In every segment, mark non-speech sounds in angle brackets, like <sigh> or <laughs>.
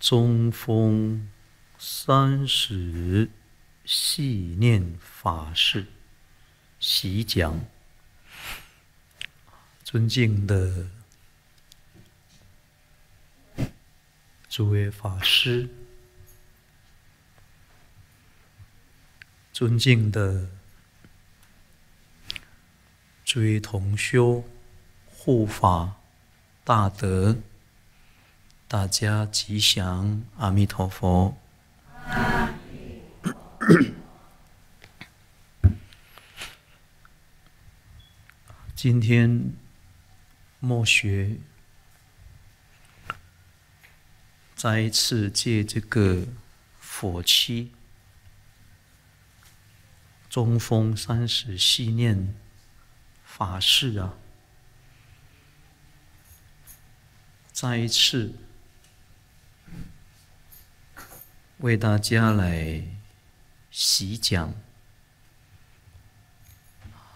中风三十系念法师，习讲。尊敬的诸位法师，尊敬的追同修护法大德。大家吉祥，阿弥陀佛。今天，默学。再一次借这个佛期中风三十系念法事啊，再一次。为大家来细讲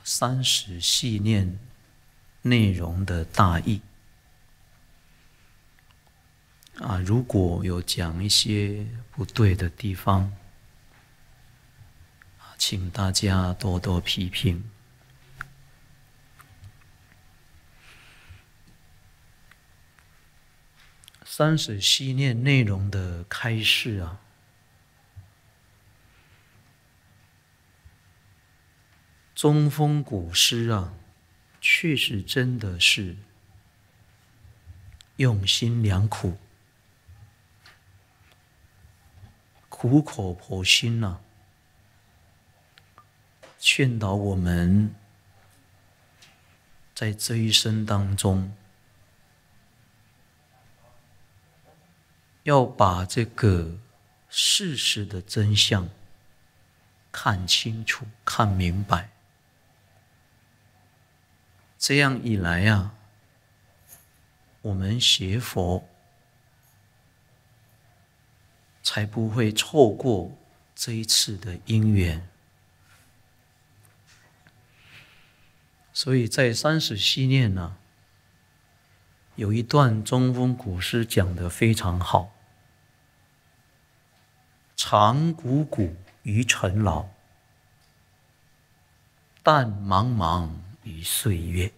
三十系念内容的大意啊，如果有讲一些不对的地方，请大家多多批评。三十系念内容的开示啊。《东风古诗》啊，确实真的是用心良苦、苦口婆心呐，劝导我们，在这一生当中，要把这个事实的真相看清楚、看明白。这样一来呀，我们学佛才不会错过这一次的因缘。所以在《三十希念》呢，有一段中风古诗讲的非常好：“长谷谷于尘劳，淡茫茫。”于岁月，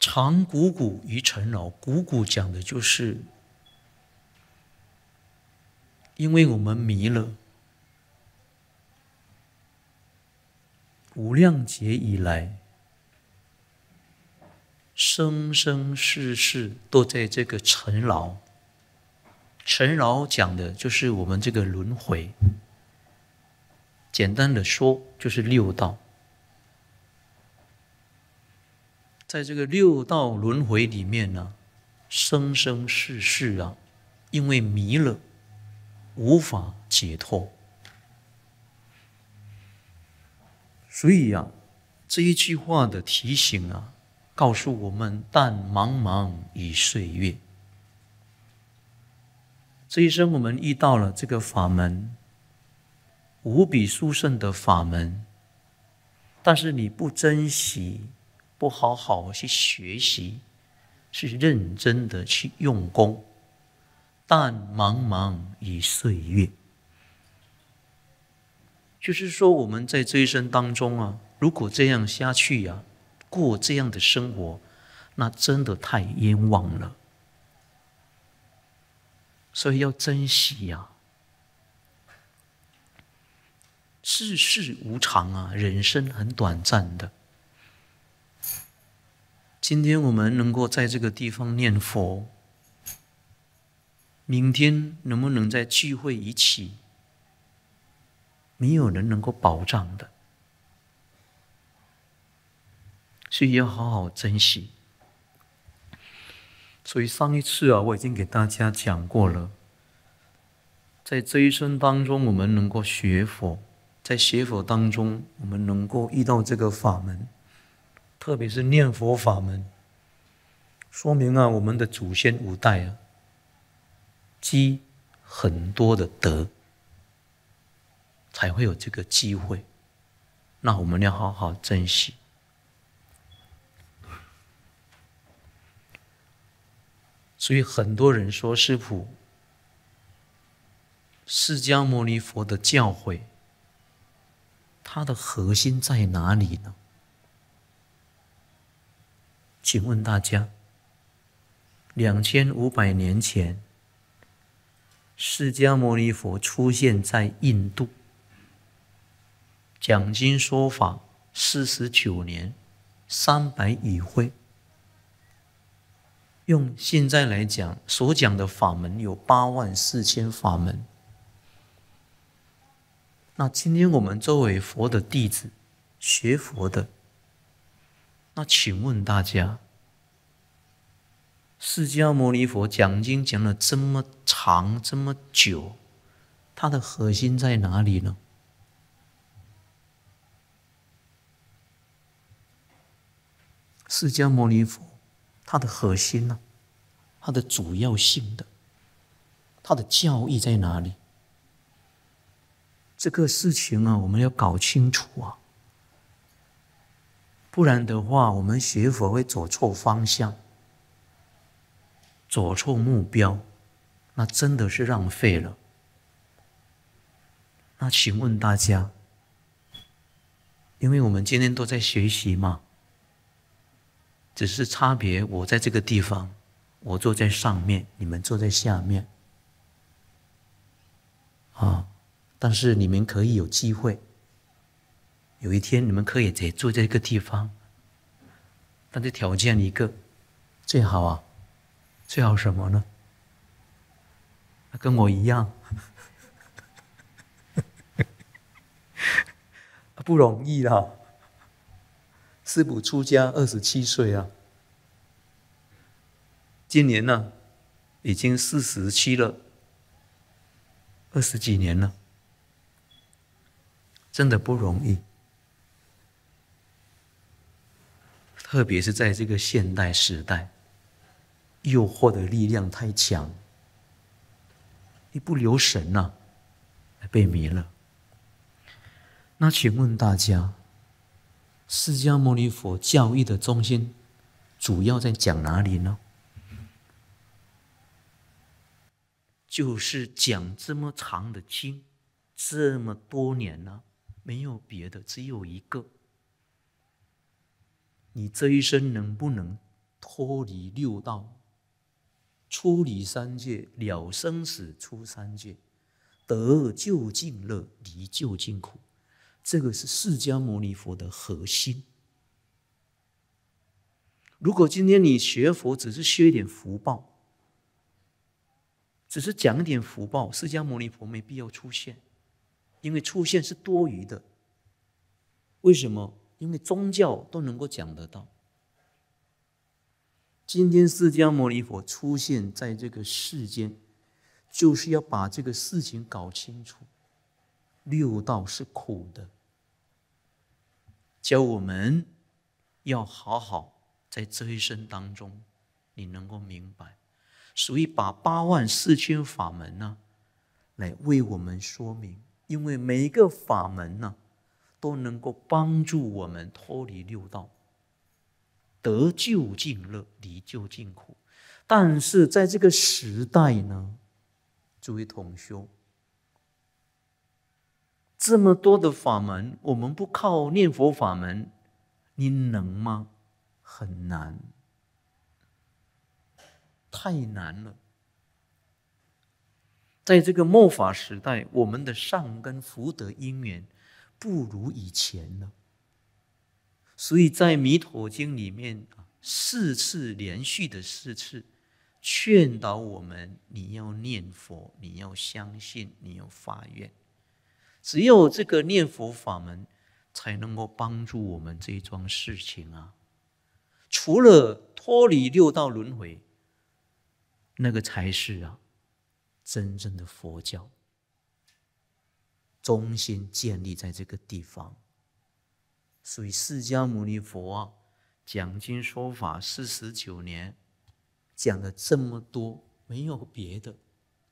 长汩古于成老，汩古讲的就是，因为我们迷了无量劫以来，生生世世都在这个尘劳。尘劳讲的就是我们这个轮回。简单的说，就是六道。在这个六道轮回里面呢，生生世世啊，因为迷了，无法解脱。所以啊，这一句话的提醒啊，告诉我们：但茫茫已岁月。这一生我们遇到了这个法门。无比殊胜的法门，但是你不珍惜，不好好去学习，是认真的去用功，但茫茫于岁月。就是说，我们在这一生当中啊，如果这样下去呀，过这样的生活，那真的太冤枉了。所以要珍惜呀。世事无常啊，人生很短暂的。今天我们能够在这个地方念佛，明天能不能再聚会一起，没有人能够保障的，所以要好好珍惜。所以上一次啊，我已经给大家讲过了，在这一生当中，我们能够学佛。在学佛当中，我们能够遇到这个法门，特别是念佛法门，说明啊，我们的祖先五代啊，积很多的德，才会有这个机会。那我们要好好珍惜。所以很多人说，师普释迦牟尼佛的教诲。它的核心在哪里呢？请问大家，两千五百年前，释迦牟尼佛出现在印度，讲经说法四十九年，三百余会，用现在来讲，所讲的法门有八万四千法门。那今天我们作为佛的弟子，学佛的，那请问大家，释迦牟尼佛讲经讲了这么长这么久，它的核心在哪里呢？释迦牟尼佛，它的核心呢，它的主要性的，它的教义在哪里？这个事情啊，我们要搞清楚啊，不然的话，我们学佛会走错方向，走错目标，那真的是浪费了。那请问大家，因为我们今天都在学习嘛，只是差别，我在这个地方，我坐在上面，你们坐在下面，啊。但是你们可以有机会，有一天你们可以在做这个地方，但是条件一个，最好啊，最好什么呢？跟我一样，<laughs> 不容易啦。师傅出家二十七岁啊，今年呢已经四十七了，二十几年了。真的不容易，特别是在这个现代时代，诱惑的力量太强，一不留神呐，被迷了。那请问大家，释迦牟尼佛教义的中心主要在讲哪里呢？就是讲这么长的经，这么多年呢？没有别的，只有一个。你这一生能不能脱离六道，出离三界了生死，出三界得究竟乐，离究竟苦，这个是释迦牟尼佛的核心。如果今天你学佛只是学一点福报，只是讲一点福报，释迦牟尼佛没必要出现。因为出现是多余的，为什么？因为宗教都能够讲得到。今天释迦牟尼佛出现在这个世间，就是要把这个事情搞清楚。六道是苦的，教我们要好好在这一生当中，你能够明白，所以把八万四千法门呢，来为我们说明。因为每一个法门呢，都能够帮助我们脱离六道，得救尽乐，离救尽苦。但是在这个时代呢，诸位同修，这么多的法门，我们不靠念佛法门，你能吗？很难，太难了。在这个末法时代，我们的善根福德因缘不如以前了，所以在《弥陀经》里面啊，四次连续的四次劝导我们：你要念佛，你要相信，你要发愿。只有这个念佛法门才能够帮助我们这桩事情啊！除了脱离六道轮回，那个才是啊。真正的佛教中心建立在这个地方，所以释迦牟尼佛啊，讲经说法四十九年，讲了这么多，没有别的，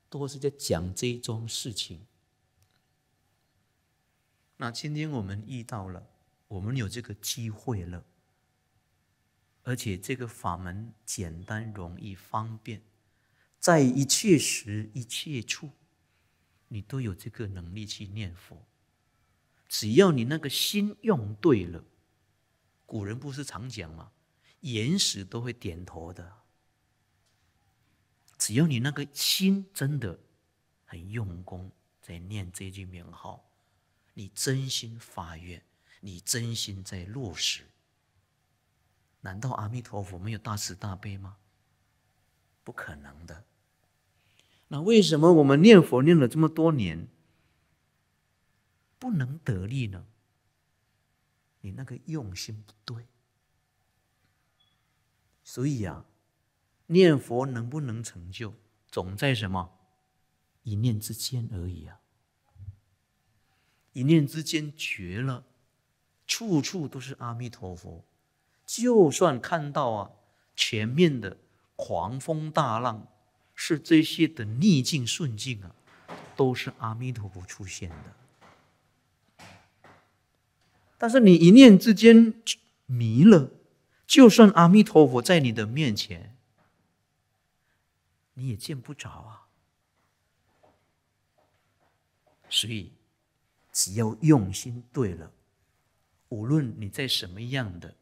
都是在讲这一桩事情。那今天我们遇到了，我们有这个机会了，而且这个法门简单、容易、方便。在一切时一切处，你都有这个能力去念佛。只要你那个心用对了，古人不是常讲吗？岩石都会点头的。只要你那个心真的很用功，在念这句名号，你真心发愿，你真心在落实，难道阿弥陀佛没有大慈大悲吗？不可能的。那为什么我们念佛念了这么多年，不能得利呢？你那个用心不对。所以啊，念佛能不能成就，总在什么一念之间而已啊！一念之间绝了，处处都是阿弥陀佛。就算看到啊，前面的。狂风大浪，是这些的逆境、顺境啊，都是阿弥陀佛出现的。但是你一念之间迷了，就算阿弥陀佛在你的面前，你也见不着啊。所以，只要用心对了，无论你在什么样的，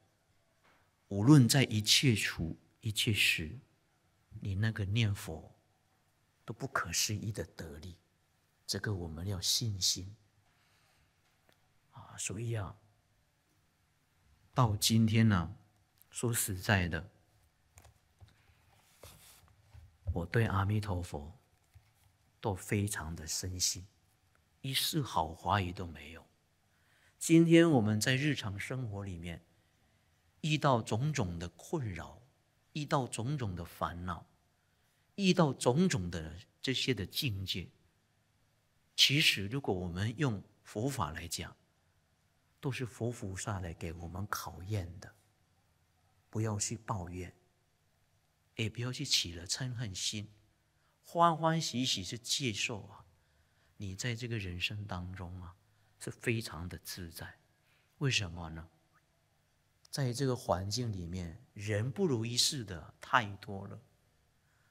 无论在一切处、一切时。你那个念佛都不可思议的得力，这个我们要信心啊！所以啊，到今天呢，说实在的，我对阿弥陀佛都非常的深信，一丝好怀疑都没有。今天我们在日常生活里面遇到种种的困扰。遇到种种的烦恼，遇到种种的这些的境界，其实如果我们用佛法来讲，都是佛菩萨来给我们考验的，不要去抱怨，也不要去起了嗔恨心，欢欢喜喜去接受啊，你在这个人生当中啊，是非常的自在，为什么呢？在这个环境里面，人不如一世的太多了。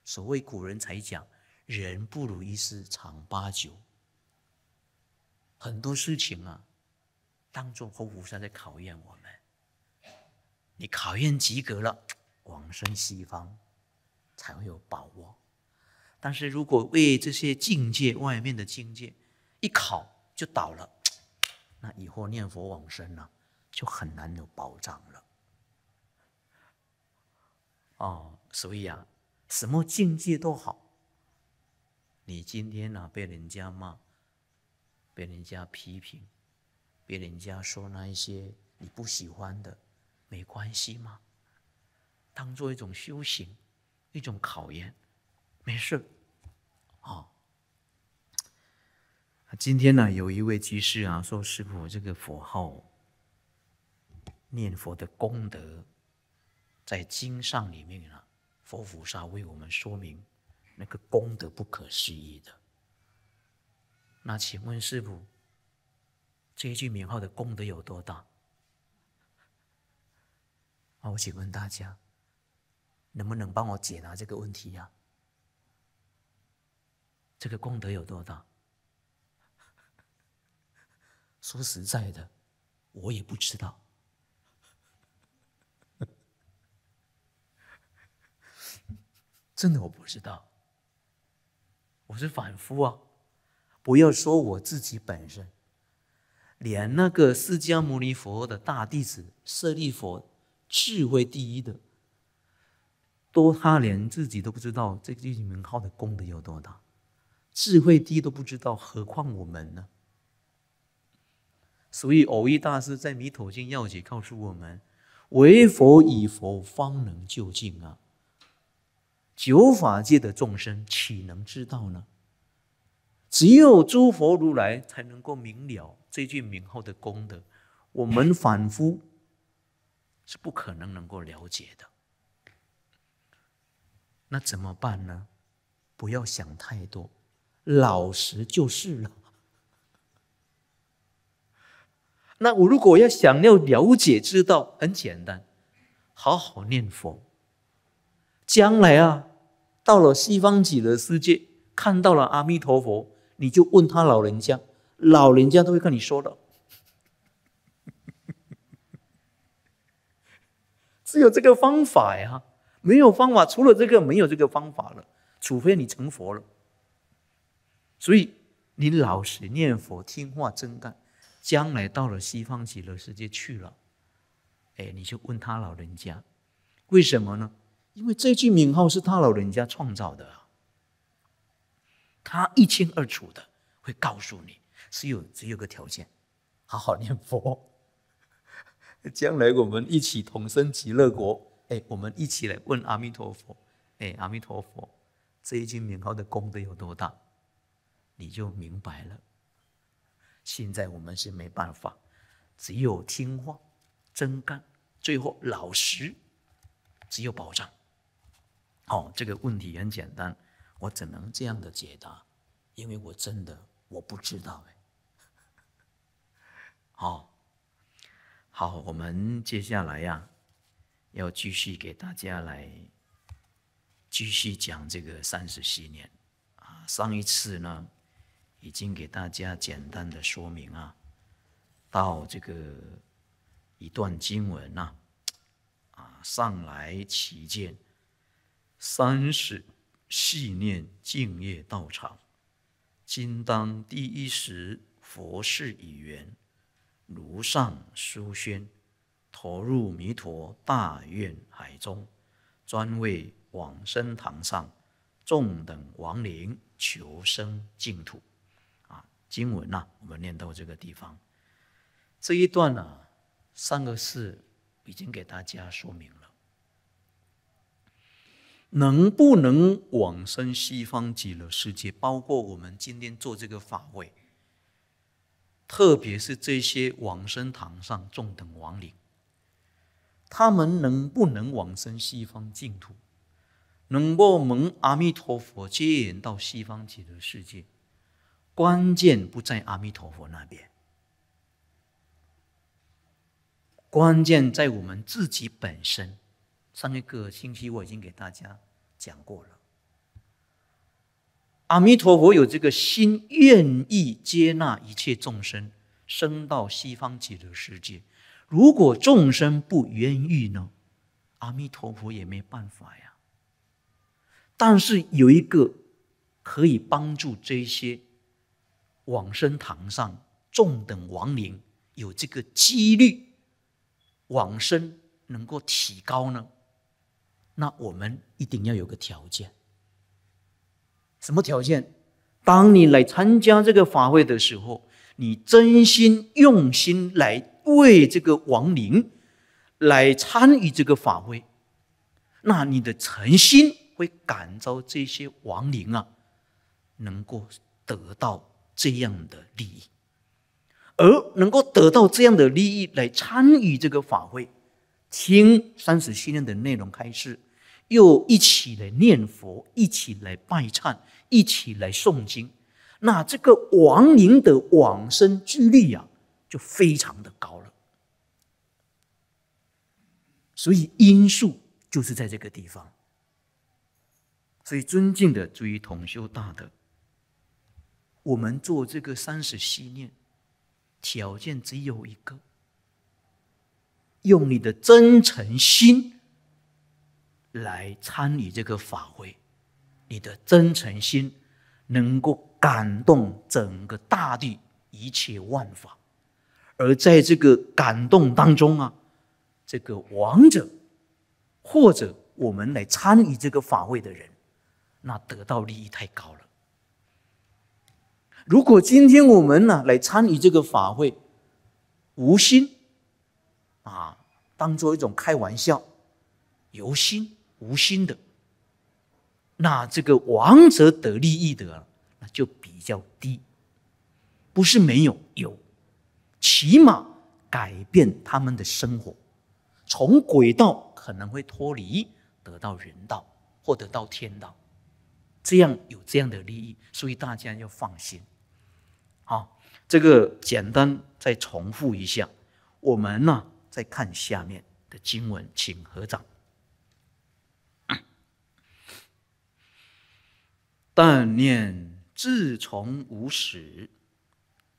所谓古人才讲“人不如一世，常八九”。很多事情啊，当中活菩萨在考验我们。你考验及格了，往生西方才会有把握。但是如果为这些境界外面的境界一考就倒了，那以后念佛往生呢？就很难有保障了。哦，所以啊，什么境界都好。你今天呢被人家骂，被人家批评，被人家说那一些你不喜欢的，没关系吗？当做一种修行，一种考验，没事。啊，今天呢有一位居士啊说：“师傅，这个佛号。”念佛的功德，在经上里面呢，佛菩萨为我们说明，那个功德不可思议的。那请问师傅，这一句名号的功德有多大？啊，我请问大家，能不能帮我解答这个问题呀？这个功德有多大？<laughs> 说实在的，我也不知道。真的我不知道，我是反夫啊！不要说我自己本身，连那个释迦牟尼佛的大弟子舍利佛，智慧第一的，都他连自己都不知道这句名号的功德有多大，智慧低都不知道，何况我们呢？所以，偶一大师在《弥陀经要解》告诉我们：“为佛以佛方能就近啊。”九法界的众生岂能知道呢？只有诸佛如来才能够明了这句名号的功德，我们凡 <laughs> 夫是不可能能够了解的。那怎么办呢？不要想太多，老实就是了。那我如果要想要了解知道，很简单，好好念佛。将来啊，到了西方极乐世界，看到了阿弥陀佛，你就问他老人家，老人家都会跟你说的。<laughs> 只有这个方法呀，没有方法，除了这个没有这个方法了，除非你成佛了。所以你老实念佛，听话真干，将来到了西方极乐世界去了，哎，你就问他老人家，为什么呢？因为这句名号是他老人家创造的，他一清二楚的会告诉你，是有只有个条件，好好念佛，<laughs> 将来我们一起同生极乐国。哎，我们一起来问阿弥陀佛，哎，阿弥陀佛，这一句名号的功德有多大？你就明白了。现在我们是没办法，只有听话、真干，最后老实，只有保障。哦，这个问题很简单，我只能这样的解答？因为我真的我不知道哎。好，好，我们接下来呀，要继续给大家来继续讲这个三十七年啊。上一次呢，已经给大家简单的说明啊，到这个一段经文呐，啊，上来起见。三是信念敬业道场，今当第一时，佛事已圆，如上殊宣，投入弥陀大愿海中，专为往生堂上众等亡灵求生净土。啊，经文呐，我们念到这个地方，这一段呢，上个世已经给大家说明了。能不能往生西方极乐世界？包括我们今天做这个法会，特别是这些往生堂上中等亡灵，他们能不能往生西方净土？能够蒙阿弥陀佛接引到西方极乐世界？关键不在阿弥陀佛那边，关键在我们自己本身。上一个星期我已经给大家。讲过了，阿弥陀佛有这个心，愿意接纳一切众生生到西方极乐世界。如果众生不愿意呢，阿弥陀佛也没办法呀。但是有一个可以帮助这些往生堂上众等亡灵有这个几率往生，能够提高呢。那我们一定要有个条件，什么条件？当你来参加这个法会的时候，你真心用心来为这个亡灵来参与这个法会，那你的诚心会感召这些亡灵啊，能够得到这样的利益，而能够得到这样的利益来参与这个法会，听三十七天的内容开始。又一起来念佛，一起来拜忏，一起来诵经，那这个亡灵的往生几率呀，就非常的高了。所以因素就是在这个地方。所以尊敬的诸位同修大德，我们做这个三十七念条件只有一个，用你的真诚心。来参与这个法会，你的真诚心能够感动整个大地一切万法，而在这个感动当中啊，这个王者或者我们来参与这个法会的人，那得到利益太高了。如果今天我们呢来参与这个法会，无心啊，当做一种开玩笑，由心。无心的，那这个王者得利益的，那就比较低。不是没有有，起码改变他们的生活，从轨道可能会脱离，得到人道，获得到天道，这样有这样的利益，所以大家要放心。啊，这个简单再重复一下，我们呢再看下面的经文，请合掌。但念自从无始，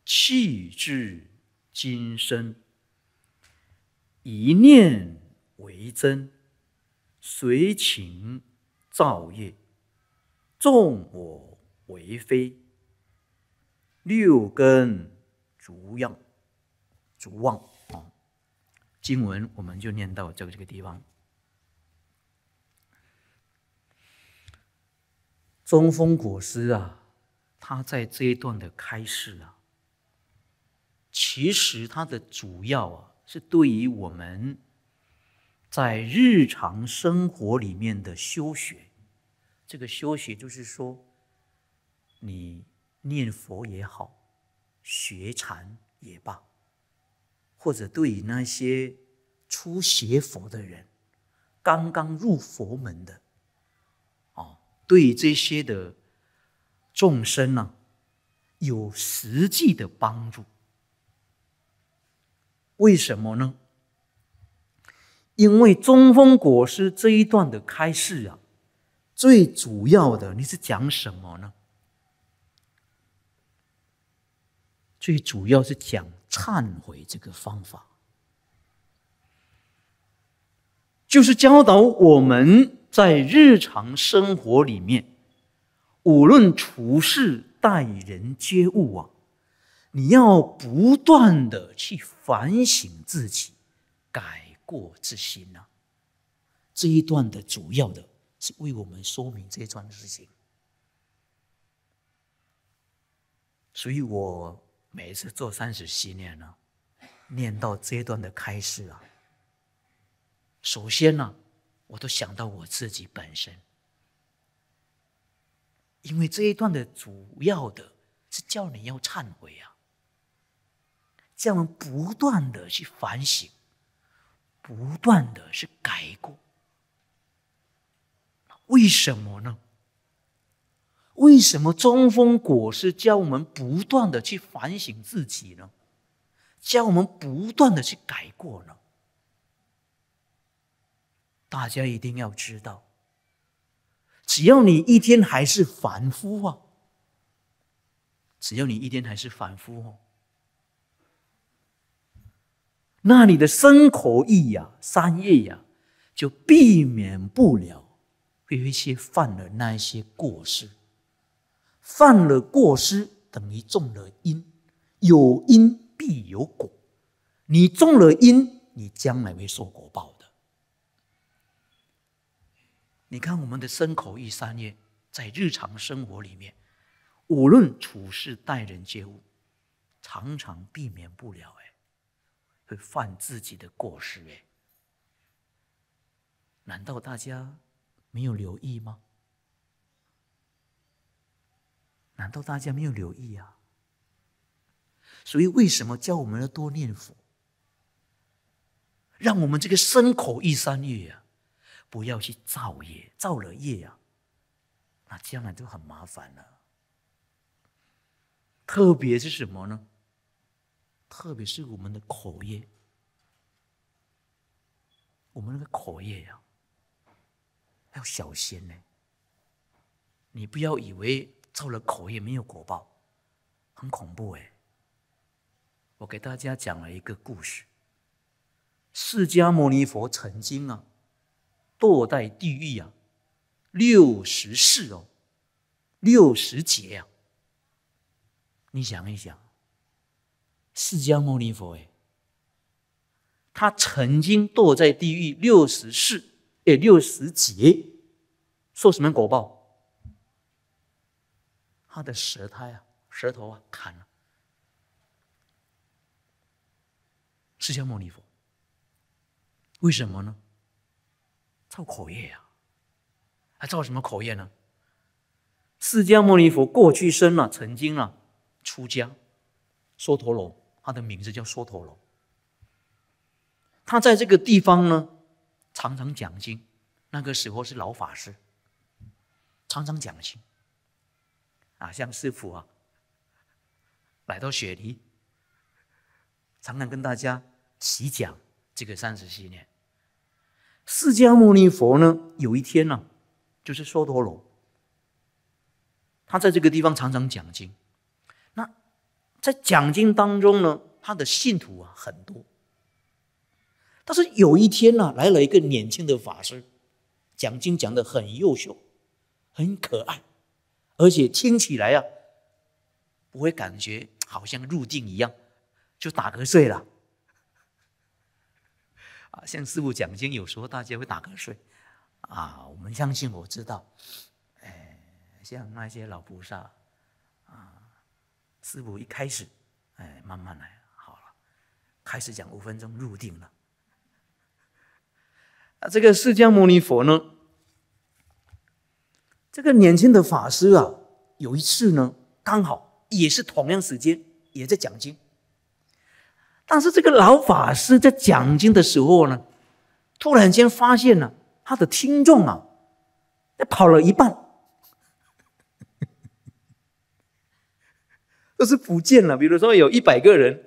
弃至今生，一念为真，随情造业，众我为非，六根足样足望啊！经文我们就念到这个这个地方。中风国师啊，他在这一段的开示啊，其实他的主要啊，是对于我们在日常生活里面的修学。这个修学就是说，你念佛也好，学禅也罢，或者对于那些初学佛的人，刚刚入佛门的。对这些的众生呢，有实际的帮助。为什么呢？因为中风果师这一段的开示啊，最主要的你是讲什么呢？最主要是讲忏悔这个方法，就是教导我们。在日常生活里面，无论处事、待人接物啊，你要不断的去反省自己，改过自新啊。这一段的主要的是为我们说明这一段的事情。所以我每一次做三十系列呢，念到这一段的开始啊，首先呢。我都想到我自己本身，因为这一段的主要的是叫你要忏悔啊，叫我们不断的去反省，不断的是改过。为什么呢？为什么中风果实叫我们不断的去反省自己呢？叫我们不断的去改过呢？大家一定要知道，只要你一天还是凡夫啊，只要你一天还是凡夫哦，那你的生口意呀、三业呀，就避免不了会有一些犯了那一些过失。犯了过失等于中了因，有因必有果，你中了因，你将来会受果报。你看我们的身口意三业，在日常生活里面，无论处事待人接物，常常避免不了哎，会犯自己的过失哎。难道大家没有留意吗？难道大家没有留意啊？所以为什么教我们要多念佛，让我们这个身口意三业啊？不要去造业，造了业呀，那将来就很麻烦了。特别是什么呢？特别是我们的口业，我们那个口业呀，要小心呢。你不要以为造了口业没有果报，很恐怖哎！我给大家讲了一个故事，释迦牟尼佛曾经啊。堕在地狱啊，六十四哦，六十劫呀。你想一想，释迦牟尼佛哎，他曾经堕在地狱六十四哎六十劫，受什么果报？他的舌苔啊，舌头啊，砍了。释迦牟尼佛，为什么呢？造口业呀，还造什么口业呢？释迦牟尼佛过去生了，曾经啊出家，缩陀罗，他的名字叫缩陀罗。他在这个地方呢，常常讲经，那个时候是老法师，常常讲经啊，像师傅啊，来到雪梨，常常跟大家起讲这个三十系列。释迦牟尼佛呢，有一天呢，就是娑陀罗，他在这个地方常常讲经。那在讲经当中呢，他的信徒啊很多。但是有一天呢，来了一个年轻的法师，讲经讲的很优秀，很可爱，而且听起来啊，不会感觉好像入定一样，就打瞌睡了。啊，像师傅讲经，有时候大家会打瞌睡，啊，我们相信我知道，哎，像那些老菩萨，啊，师傅一开始，哎，慢慢来好了，开始讲五分钟入定了，啊，这个释迦牟尼佛呢，这个年轻的法师啊，有一次呢，刚好也是同样时间，也在讲经。但是这个老法师在讲经的时候呢，突然间发现呢，他的听众啊，跑了一半，<laughs> 都是不见了。比如说有一百个人，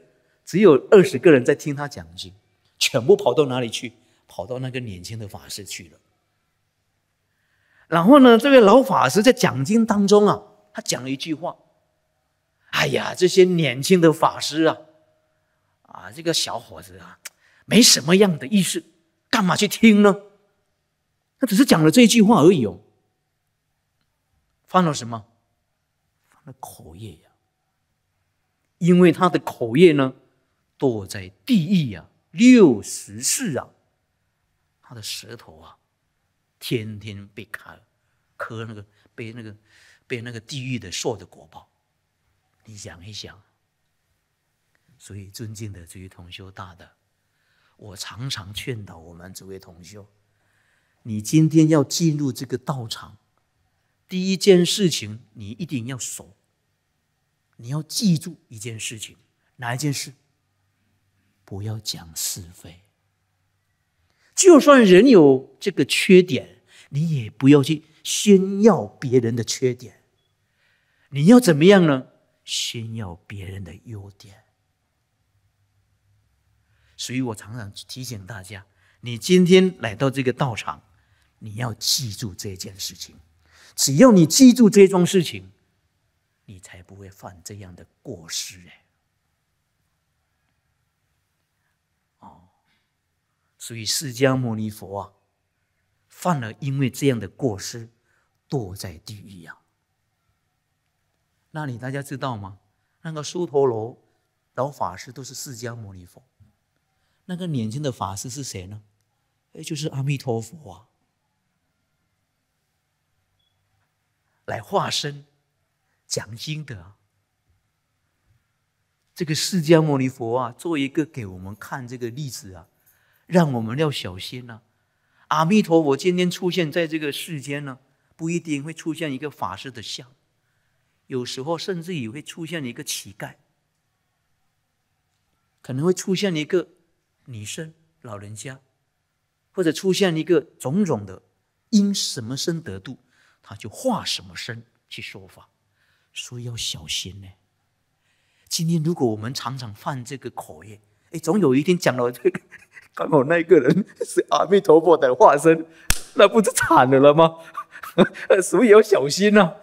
只有二十个人在听他讲经，全部跑到哪里去？跑到那个年轻的法师去了。然后呢，这位老法师在讲经当中啊，他讲了一句话：“哎呀，这些年轻的法师啊。”啊，这个小伙子啊，没什么样的意思，干嘛去听呢？他只是讲了这一句话而已哦。犯了什么？犯了口业呀。因为他的口业呢，堕在地狱啊，六十次啊。他的舌头啊，天天被砍，磕那个，被那个，被那个地狱的兽的果报。你想一想。所以，尊敬的诸位同修大的，我常常劝导我们诸位同修：，你今天要进入这个道场，第一件事情，你一定要守，你要记住一件事情，哪一件事？不要讲是非。就算人有这个缺点，你也不要去炫耀别人的缺点，你要怎么样呢？炫耀别人的优点。所以我常常提醒大家：，你今天来到这个道场，你要记住这件事情。只要你记住这桩事情，你才不会犯这样的过失。哎，哦，所以释迦牟尼佛啊，犯了因为这样的过失，堕在地狱啊。那你大家知道吗？那个苏陀罗老法师都是释迦牟尼佛。那个年轻的法师是谁呢？哎，就是阿弥陀佛啊，来化身讲经的。这个释迦牟尼佛啊，做一个给我们看这个例子啊，让我们要小心呐。阿弥陀佛今天出现在这个世间呢，不一定会出现一个法师的像，有时候甚至也会出现一个乞丐，可能会出现一个。女生、老人家，或者出现一个种种的，因什么身得度，他就化什么身去说法，所以要小心呢。今天如果我们常常犯这个口业，哎，总有一天讲了这个，刚好那个人是阿弥陀佛的化身，那不是惨的了吗？<laughs> 所以要小心呐。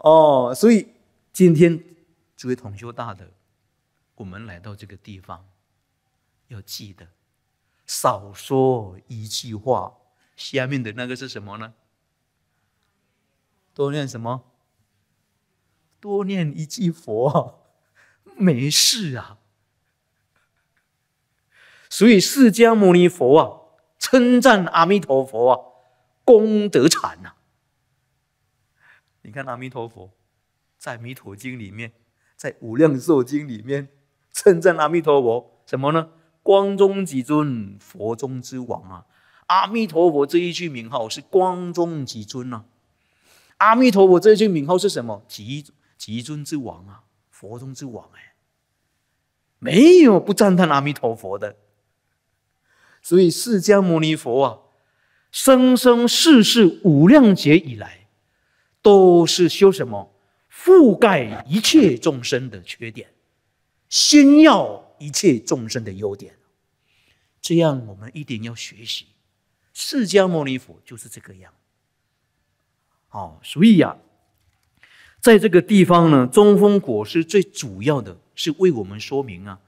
哦，所以今天诸位同修大德，我们来到这个地方。要记得少说一句话。下面的那个是什么呢？多念什么？多念一句佛，没事啊。所以释迦牟尼佛啊，称赞阿弥陀佛啊，功德长啊。你看阿弥陀佛在《弥陀经》里面，在《无量寿经》里面称赞阿弥陀佛什么呢？光中极尊，佛中之王啊！阿弥陀佛这一句名号是光中极尊啊！阿弥陀佛这一句名号是什么？极极尊之王啊，佛中之王哎！没有不赞叹阿弥陀佛的。所以释迦牟尼佛啊，生生世世无量劫以来，都是修什么？覆盖一切众生的缺点，先要一切众生的优点。这样我们一定要学习，释迦牟尼佛就是这个样，哦，所以呀，在这个地方呢，中风果实最主要的是为我们说明啊，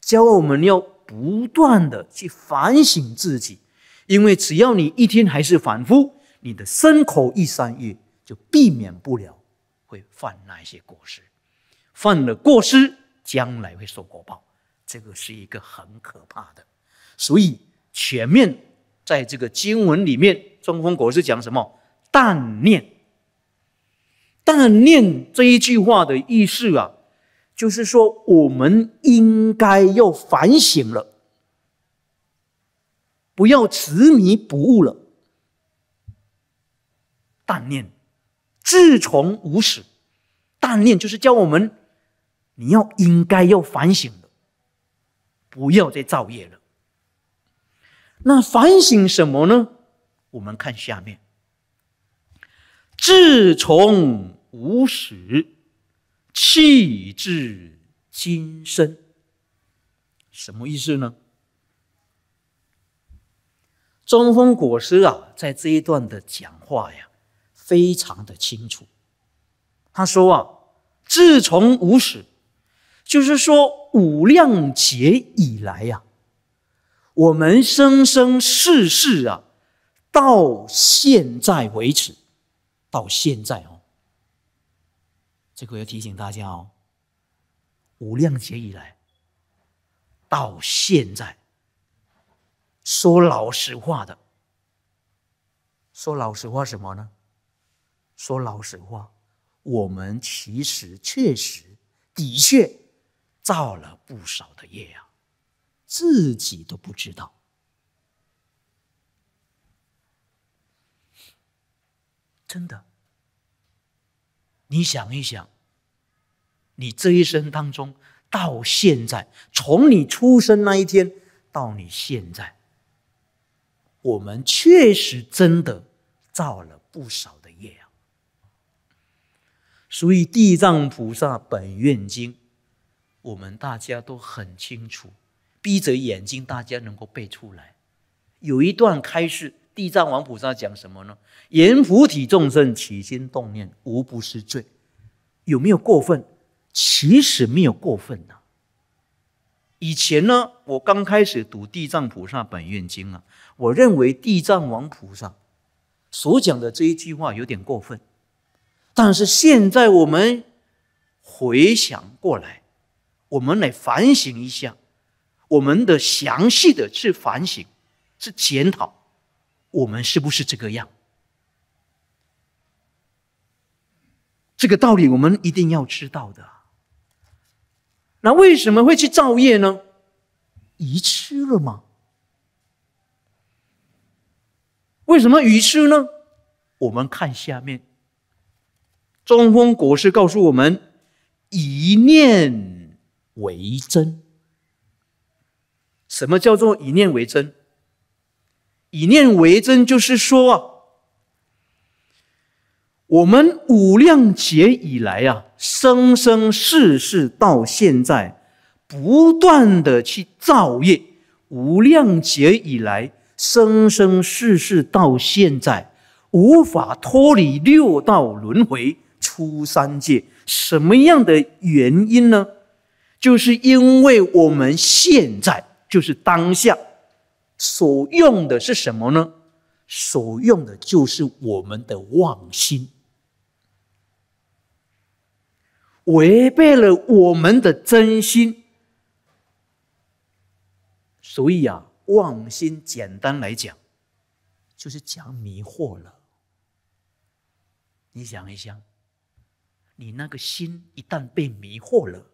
教我们要不断的去反省自己，因为只要你一天还是反复，你的身口意三业就避免不了会犯那些过失，犯了过失将来会受果报，这个是一个很可怕的。所以前面在这个经文里面，中风国是讲什么？但念，但念这一句话的意思啊，就是说我们应该要反省了，不要执迷不悟了。但念，自从无始，但念就是教我们，你要应该要反省了，不要再造业了。那反省什么呢？我们看下面，自从无始，弃至今生，什么意思呢？中风果师啊，在这一段的讲话呀，非常的清楚。他说啊，自从无始，就是说五量劫以来呀。我们生生世世啊，到现在为止，到现在哦，这个要提醒大家哦，无量劫以来，到现在，说老实话的，说老实话什么呢？说老实话，我们其实确实的确造了不少的业啊。自己都不知道，真的。你想一想，你这一生当中，到现在，从你出生那一天到你现在，我们确实真的造了不少的业啊。所以《地藏菩萨本愿经》，我们大家都很清楚。闭着眼睛，大家能够背出来。有一段开示，地藏王菩萨讲什么呢？阎浮体众生起心动念，无不是罪。有没有过分？其实没有过分呐。以前呢，我刚开始读《地藏菩萨本愿经》啊，我认为地藏王菩萨所讲的这一句话有点过分。但是现在我们回想过来，我们来反省一下。我们的详细的去反省，去检讨，我们是不是这个样？这个道理我们一定要知道的。那为什么会去造业呢？遗失了吗？为什么遗失呢？我们看下面，中风国师告诉我们：一念为真。什么叫做以念为真？以念为真，就是说，我们无量劫以来啊，生生世世到现在，不断的去造业。无量劫以来，生生世世到现在，无法脱离六道轮回、出三界。什么样的原因呢？就是因为我们现在。就是当下所用的是什么呢？所用的就是我们的妄心，违背了我们的真心。所以啊，妄心简单来讲，就是讲迷惑了。你想一想，你那个心一旦被迷惑了，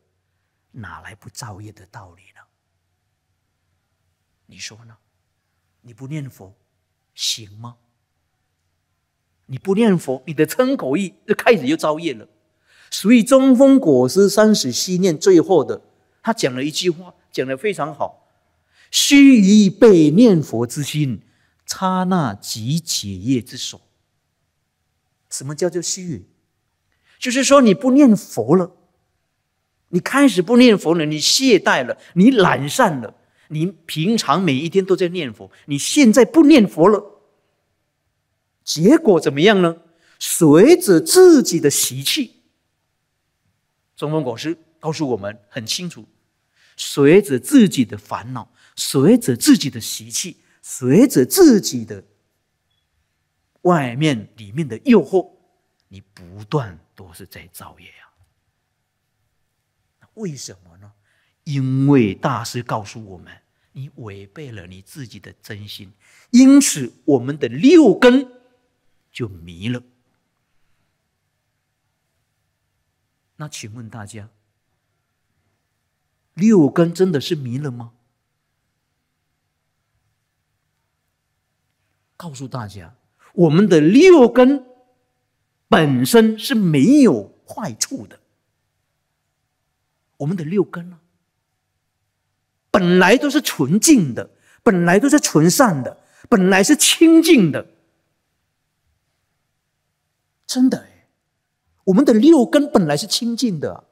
哪来不造业的道理呢？你说呢？你不念佛行吗？你不念佛，你的嗔口意就开始又造业了。所以中风果师三十七念最后的，他讲了一句话，讲得非常好：“须臾被念佛之心，刹那即解业之手。”什么叫做须？就是说你不念佛了，你开始不念佛了，你懈怠了，你懒散了。你平常每一天都在念佛，你现在不念佛了，结果怎么样呢？随着自己的习气，中文古师告诉我们很清楚：随着自己的烦恼，随着自己的习气，随着自己的外面、里面的诱惑，你不断都是在造业啊。为什么呢？因为大师告诉我们。你违背了你自己的真心，因此我们的六根就迷了。那请问大家，六根真的是迷了吗？告诉大家，我们的六根本身是没有坏处的。我们的六根呢？本来都是纯净的，本来都是纯善的，本来是清净的。真的，哎，我们的六根本来是清净的，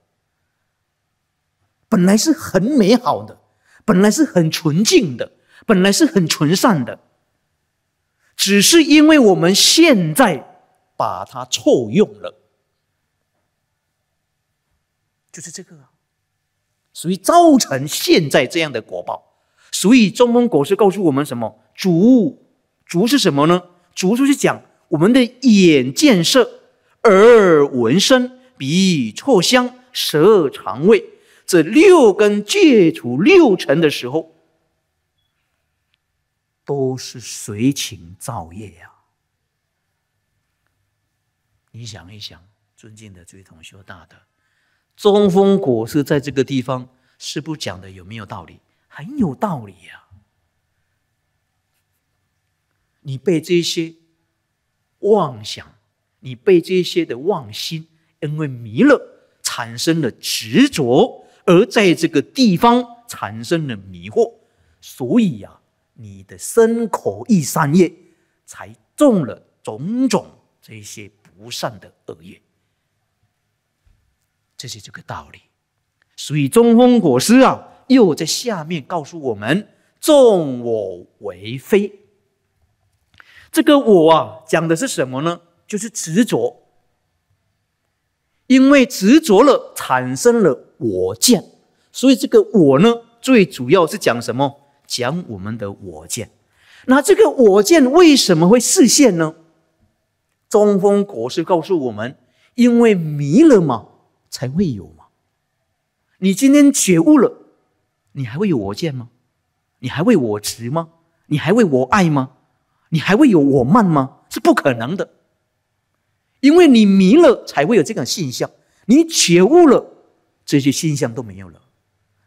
本来是很美好的，本来是很纯净的，本来是很纯善的。只是因为我们现在把它错用了，就是这个。所以造成现在这样的果报。所以中风果实告诉我们什么？“主，主是什么呢？“主就是讲我们的眼见色，耳闻声，鼻错香，舌尝味，这六根戒除六尘的时候，都是随情造业呀。你想一想，尊敬的追同修大德。中风果是在这个地方师傅讲的，有没有道理？很有道理呀！你被这些妄想，你被这些的妄心，因为迷了，产生了执着，而在这个地方产生了迷惑，所以呀，你的身口意三业才中了种种这些不善的恶业。这是这个道理，所以中风果师啊，又在下面告诉我们：“众我为非。”这个“我”啊，讲的是什么呢？就是执着。因为执着了，产生了我见，所以这个“我”呢，最主要是讲什么？讲我们的我见。那这个我见为什么会实现呢？中风国师告诉我们：因为迷了嘛。才会有嘛？你今天觉悟了，你还会有我见吗？你还为我执吗？你还为我爱吗？你还会有我慢吗？是不可能的，因为你迷了才会有这个现象。你觉悟了，这些现象都没有了，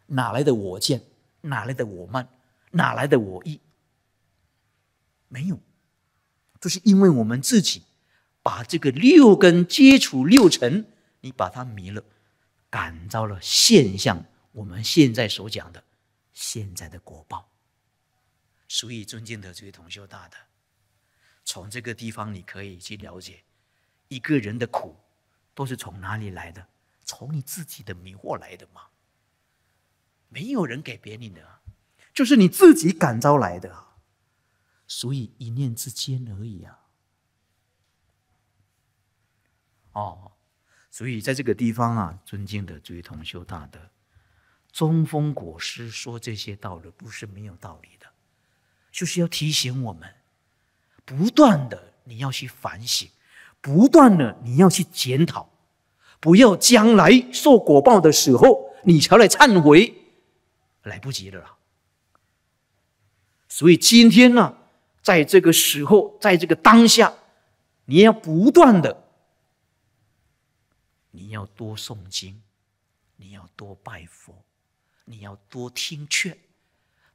哪来的我见？哪来的我慢？哪来的我意？没有，就是因为我们自己把这个六根接触六尘。你把他迷了，感召了现象，我们现在所讲的现在的果报。所以尊敬的这位同修大德，从这个地方你可以去了解，一个人的苦都是从哪里来的？从你自己的迷惑来的嘛。没有人给别人，的，就是你自己感召来的，所以一念之间而已啊。哦。所以，在这个地方啊，尊敬的诸位同修大德，中风国师说这些道理不是没有道理的，就是要提醒我们，不断的你要去反省，不断的你要去检讨，不要将来受果报的时候你才来忏悔，来不及了。所以今天呢，在这个时候，在这个当下，你要不断的。你要多诵经，你要多拜佛，你要多听劝，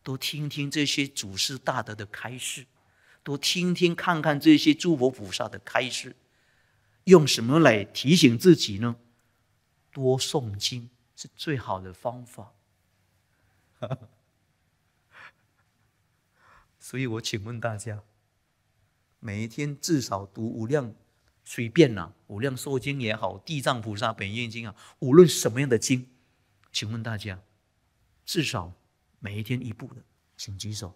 多听听这些祖师大德的开示，多听听看看这些诸佛菩萨的开示。用什么来提醒自己呢？多诵经是最好的方法。<laughs> 所以我请问大家，每一天至少读无量。随便啦，无量寿经也好，地藏菩萨本愿经啊，无论什么样的经，请问大家，至少每一天一部的，请举手，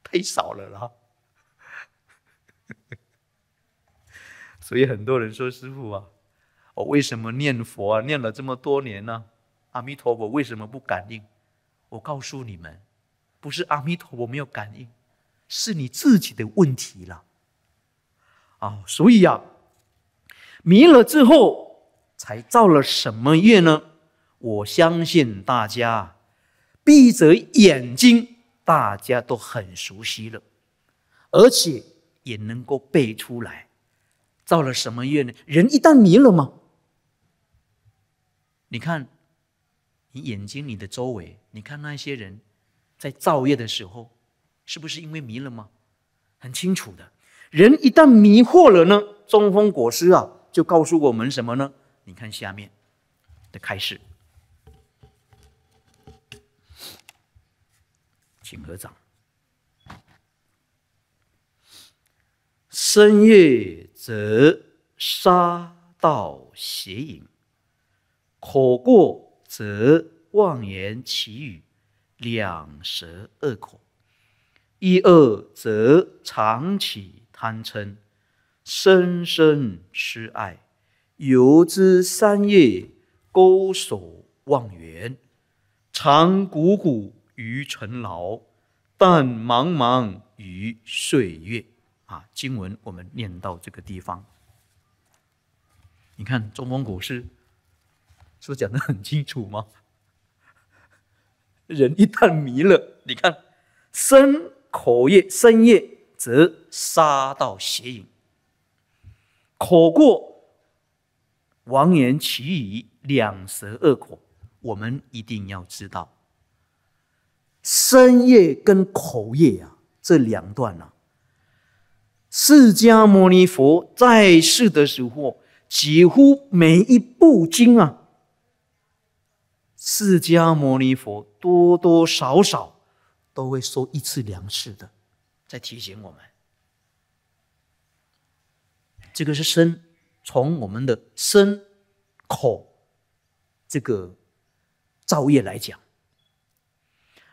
<laughs> 太少了啦，<laughs> 所以很多人说：“师傅啊，我为什么念佛啊？念了这么多年呢？阿弥陀佛为什么不感应？”我告诉你们，不是阿弥陀佛没有感应。是你自己的问题了，啊，所以呀，迷了之后才造了什么业呢？我相信大家闭着眼睛，大家都很熟悉了，而且也能够背出来，造了什么业呢？人一旦迷了嘛，你看你眼睛，你的周围，你看那些人在造业的时候。是不是因为迷了吗？很清楚的，人一旦迷惑了呢，中风果实啊，就告诉我们什么呢？你看下面的开始，请合掌。深夜则杀道邪淫，口过则妄言其语，两舌恶口。一二则常起贪嗔，深深痴爱，游之三野，勾手望远，常汩汩于尘劳，但茫茫于岁月。啊，经文我们念到这个地方，你看中文古诗，是不是讲的很清楚吗？人一旦迷了，你看深口业、身业则杀道邪淫，口过、王言其语两舌恶口。我们一定要知道，身业跟口业啊这两段啊，释迦牟尼佛在世的时候，几乎每一部经啊，释迦牟尼佛多多少少。都会收一次粮食的，在提醒我们，这个是生从我们的生口这个造业来讲。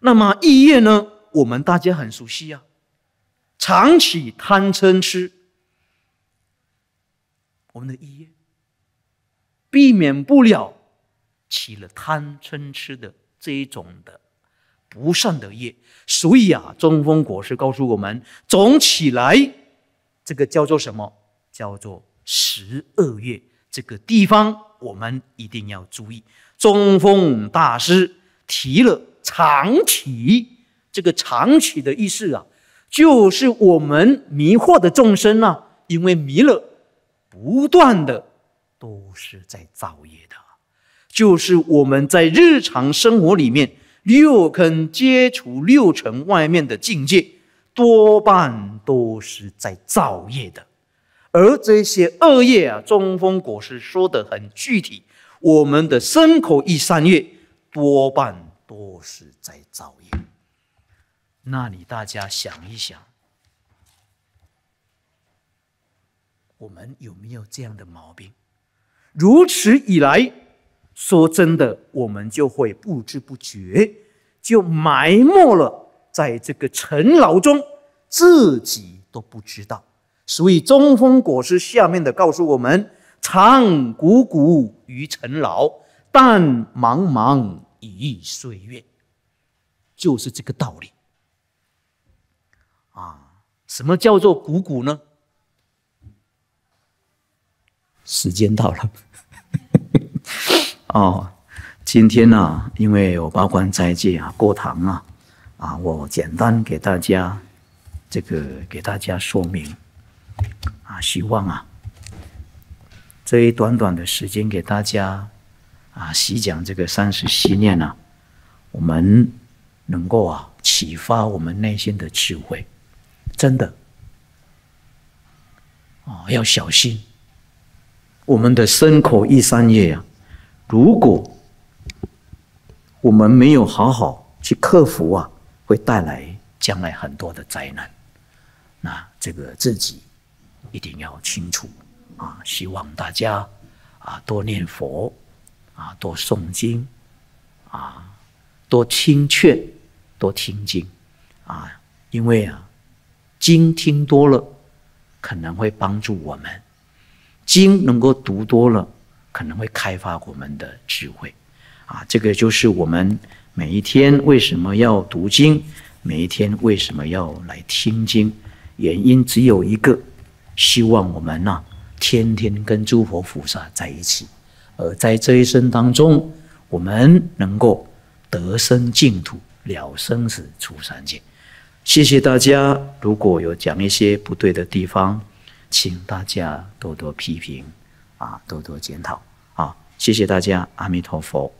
那么意业呢？我们大家很熟悉啊，常起贪嗔痴，我们的意业避免不了起了贪嗔痴的这一种的。不善的业，所以啊，中风果实告诉我们，总起来，这个叫做什么？叫做十二月这个地方，我们一定要注意。中风大师提了长起，这个长起的意思啊，就是我们迷惑的众生啊，因为迷了，不断的都是在造业的，就是我们在日常生活里面。六根接触六尘外面的境界，多半都是在造业的，而这些恶业啊，中风果实说的很具体。我们的身口意三业，多半都是在造业。那你大家想一想，我们有没有这样的毛病？如此以来。说真的，我们就会不知不觉就埋没了，在这个尘劳中，自己都不知道。所以中峰果实下面的告诉我们：“常汩汩于尘劳，但茫茫以岁月。”就是这个道理。啊，什么叫做汩汩呢？时间到了。哦，今天呢，因为我八关斋戒啊，过堂啊，啊，我简单给大家这个给大家说明啊，希望啊，这一短短的时间给大家啊细讲这个三十七念呢，我们能够啊启发我们内心的智慧，真的哦，要小心我们的身口意三业呀。如果我们没有好好去克服啊，会带来将来很多的灾难。那这个自己一定要清楚啊！希望大家啊多念佛啊，多诵经啊，多听劝，多听经啊，因为啊，经听多了可能会帮助我们，经能够读多了。可能会开发我们的智慧，啊，这个就是我们每一天为什么要读经，每一天为什么要来听经，原因只有一个，希望我们呢天天跟诸佛菩萨在一起，而在这一生当中，我们能够得生净土，了生死，出三界。谢谢大家，如果有讲一些不对的地方，请大家多多批评。啊，多多检讨啊！谢谢大家，阿弥陀佛。